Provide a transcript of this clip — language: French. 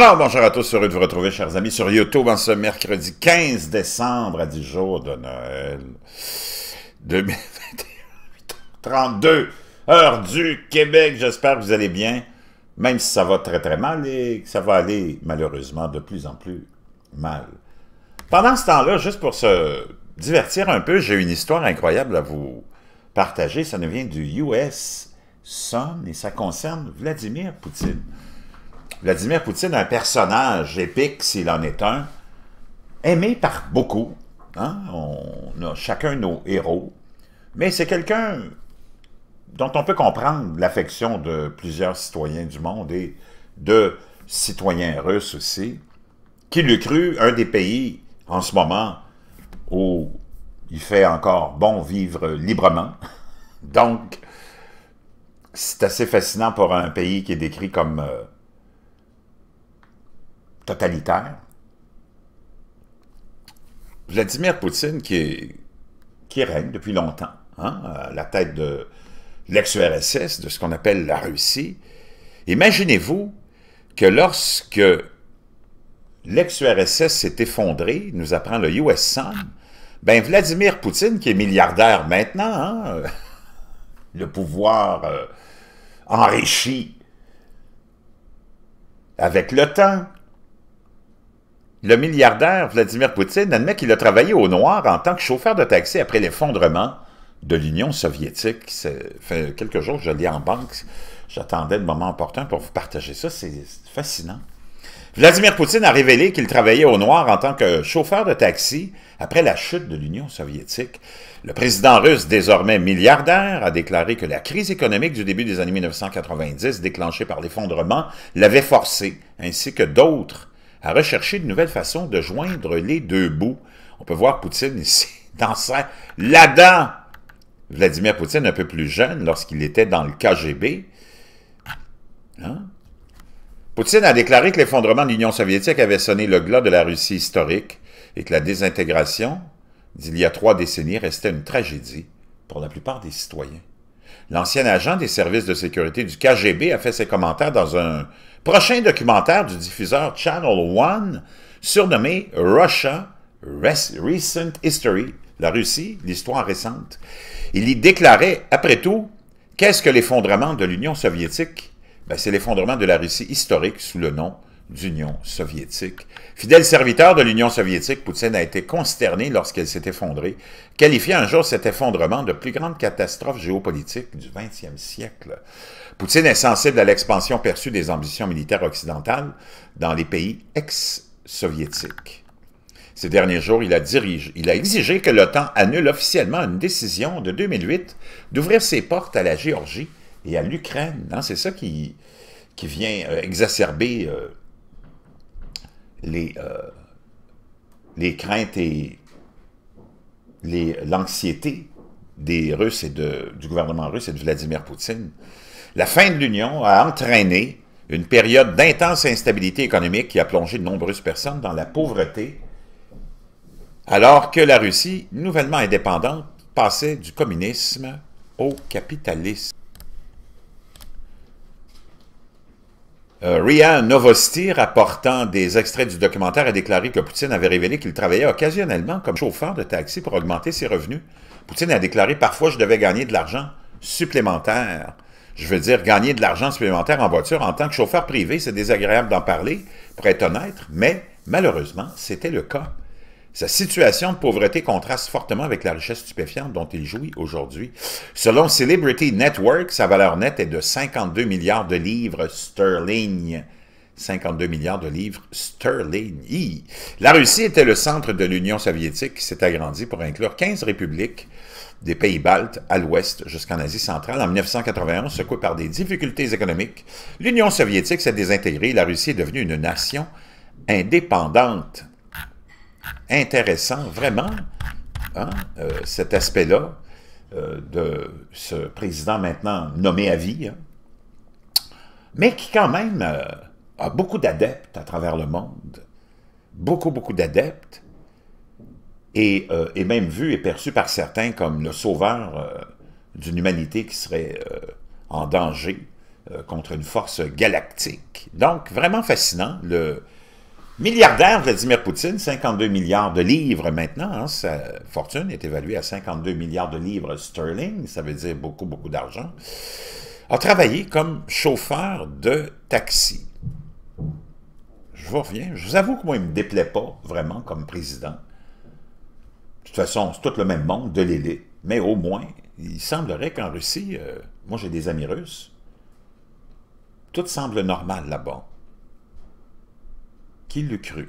Alors, bonjour à tous, heureux de vous retrouver, chers amis, sur YouTube en ce mercredi 15 décembre, à 10 jours de Noël 2021, 32 heures du Québec. J'espère que vous allez bien, même si ça va très très mal et que ça va aller malheureusement de plus en plus mal. Pendant ce temps-là, juste pour se divertir un peu, j'ai une histoire incroyable à vous partager. Ça nous vient du US Sun et ça concerne Vladimir Poutine. Vladimir Poutine, un personnage épique s'il en est un, aimé par beaucoup. Hein? On a chacun nos héros. Mais c'est quelqu'un dont on peut comprendre l'affection de plusieurs citoyens du monde et de citoyens russes aussi, qui l'eût cru un des pays en ce moment où il fait encore bon vivre librement. Donc, c'est assez fascinant pour un pays qui est décrit comme euh, totalitaire. Vladimir Poutine, qui, qui règne depuis longtemps, hein, à la tête de l'ex-URSS, de ce qu'on appelle la Russie, imaginez-vous que lorsque l'ex-URSS s'est effondré, nous apprend le US Sun, ben Vladimir Poutine, qui est milliardaire maintenant, hein, le pouvoir euh, enrichi avec le temps, le milliardaire Vladimir Poutine admet qu'il a travaillé au noir en tant que chauffeur de taxi après l'effondrement de l'Union soviétique. fait quelques jours je lis en banque. J'attendais le moment opportun pour vous partager ça. C'est fascinant. Vladimir Poutine a révélé qu'il travaillait au noir en tant que chauffeur de taxi après la chute de l'Union soviétique. Le président russe, désormais milliardaire, a déclaré que la crise économique du début des années 1990, déclenchée par l'effondrement, l'avait forcé, ainsi que d'autres à rechercher de nouvelles façons de joindre les deux bouts. On peut voir Poutine ici, dans sa... là-dedans! Vladimir Poutine, un peu plus jeune, lorsqu'il était dans le KGB. Hein? Poutine a déclaré que l'effondrement de l'Union soviétique avait sonné le glas de la Russie historique et que la désintégration d'il y a trois décennies restait une tragédie pour la plupart des citoyens. L'ancien agent des services de sécurité du KGB a fait ses commentaires dans un prochain documentaire du diffuseur Channel One surnommé Russia Recent History, la Russie, l'histoire récente. Il y déclarait, après tout, qu'est-ce que l'effondrement de l'Union soviétique? Ben, c'est l'effondrement de la Russie historique sous le nom d'Union soviétique. Fidèle serviteur de l'Union soviétique, Poutine a été consterné lorsqu'elle s'est effondrée, qualifiant un jour cet effondrement de plus grande catastrophe géopolitique du 20e siècle. Poutine est sensible à l'expansion perçue des ambitions militaires occidentales dans les pays ex-soviétiques. Ces derniers jours, il a, dirigé, il a exigé que l'OTAN annule officiellement une décision de 2008 d'ouvrir ses portes à la Géorgie et à l'Ukraine. Hein, c'est ça qui, qui vient euh, exacerber euh, euh, les, craintes et l'anxiété des Russes et du gouvernement russe et de Vladimir Poutine, la fin de l'Union a entraîné une période d'intense instabilité économique qui a plongé de nombreuses personnes dans la pauvreté, alors que la Russie, nouvellement indépendante, passait du communisme au capitalisme. Euh, Ria Novosti, rapportant des extraits du documentaire, a déclaré que Poutine avait révélé qu'il travaillait occasionnellement comme chauffeur de taxi pour augmenter ses revenus. Poutine a déclaré parfois je devais gagner de l'argent supplémentaire. Je veux dire, gagner de l'argent supplémentaire en voiture en tant que chauffeur privé, c'est désagréable d'en parler, pour être honnête, mais malheureusement, c'était le cas. Sa situation de pauvreté contraste fortement avec la richesse stupéfiante dont il jouit aujourd'hui. Selon Celebrity Network, sa valeur nette est de 52 milliards de livres sterling. 52 milliards de livres sterling. La Russie était le centre de l'Union soviétique qui s'est agrandie pour inclure 15 républiques des pays baltes à l'ouest jusqu'en Asie centrale. En 1991, secouée par des difficultés économiques, l'Union soviétique s'est désintégrée et la Russie est devenue une nation indépendante intéressant, vraiment, hein, euh, cet aspect-là euh, de ce président maintenant nommé à vie, hein, mais qui quand même euh, a beaucoup d'adeptes à travers le monde, beaucoup, beaucoup d'adeptes, et est même vu et perçu par certains comme le sauveur d'une humanité qui serait en danger contre une force galactique. Donc, vraiment fascinant, le, Milliardaire Vladimir Poutine, 52 milliards de livres maintenant. Hein, sa fortune est évaluée à 52 milliards de livres sterling, ça veut dire beaucoup, beaucoup d'argent, a travaillé comme chauffeur de taxi. Je vous reviens, je vous avoue que moi, il ne me déplaît pas vraiment comme président. De toute façon, c'est tout le même monde, de l'élite. Mais au moins, il semblerait qu'en Russie, euh, moi j'ai des amis russes, tout semble normal là-bas qui le cru